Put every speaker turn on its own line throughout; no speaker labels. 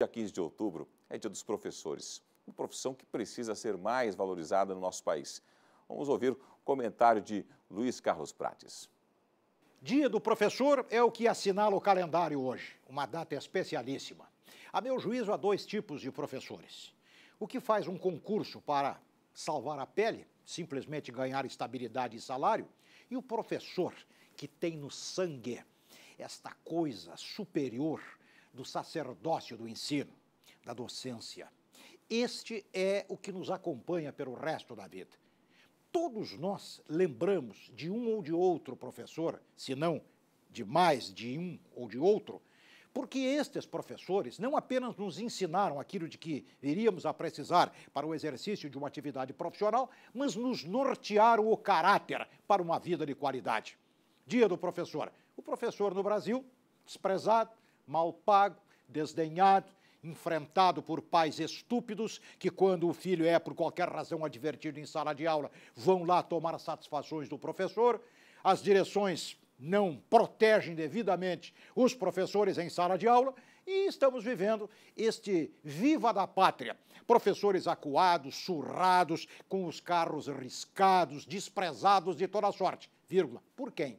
Dia 15 de outubro é dia dos professores, uma profissão que precisa ser mais valorizada no nosso país. Vamos ouvir o comentário de Luiz Carlos Prates. Dia do professor é o que assinala o calendário hoje, uma data especialíssima. A meu juízo, há dois tipos de professores. O que faz um concurso para salvar a pele, simplesmente ganhar estabilidade e salário, e o professor que tem no sangue esta coisa superior do sacerdócio do ensino, da docência. Este é o que nos acompanha pelo resto da vida. Todos nós lembramos de um ou de outro professor, se não de mais de um ou de outro, porque estes professores não apenas nos ensinaram aquilo de que iríamos a precisar para o exercício de uma atividade profissional, mas nos nortearam o caráter para uma vida de qualidade. Dia do professor. O professor no Brasil, desprezado, mal pago, desdenhado, enfrentado por pais estúpidos que, quando o filho é por qualquer razão advertido em sala de aula, vão lá tomar satisfações do professor. As direções não protegem devidamente os professores em sala de aula e estamos vivendo este viva da pátria. Professores acuados, surrados, com os carros riscados, desprezados de toda sorte. Vírgula. Por quem?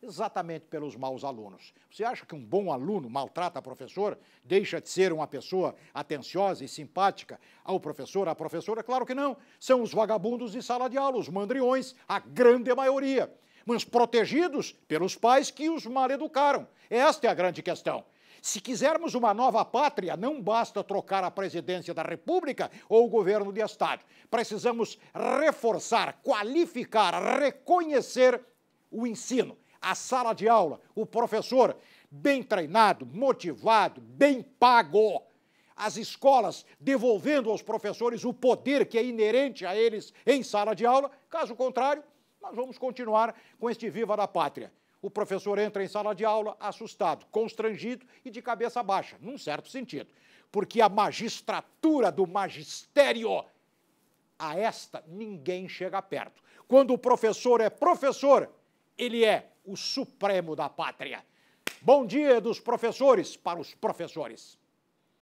Exatamente pelos maus alunos. Você acha que um bom aluno maltrata a professora? Deixa de ser uma pessoa atenciosa e simpática ao professor, à professora? Claro que não. São os vagabundos de sala de aula, os mandriões, a grande maioria. Mas protegidos pelos pais que os maleducaram. Esta é a grande questão. Se quisermos uma nova pátria, não basta trocar a presidência da República ou o governo de Estado. Precisamos reforçar, qualificar, reconhecer o ensino a sala de aula, o professor bem treinado, motivado, bem pago. As escolas devolvendo aos professores o poder que é inerente a eles em sala de aula, caso contrário, nós vamos continuar com este Viva da Pátria. O professor entra em sala de aula assustado, constrangido e de cabeça baixa, num certo sentido, porque a magistratura do magistério, a esta ninguém chega perto. Quando o professor é professor, ele é o supremo da pátria. Bom dia dos professores para os professores.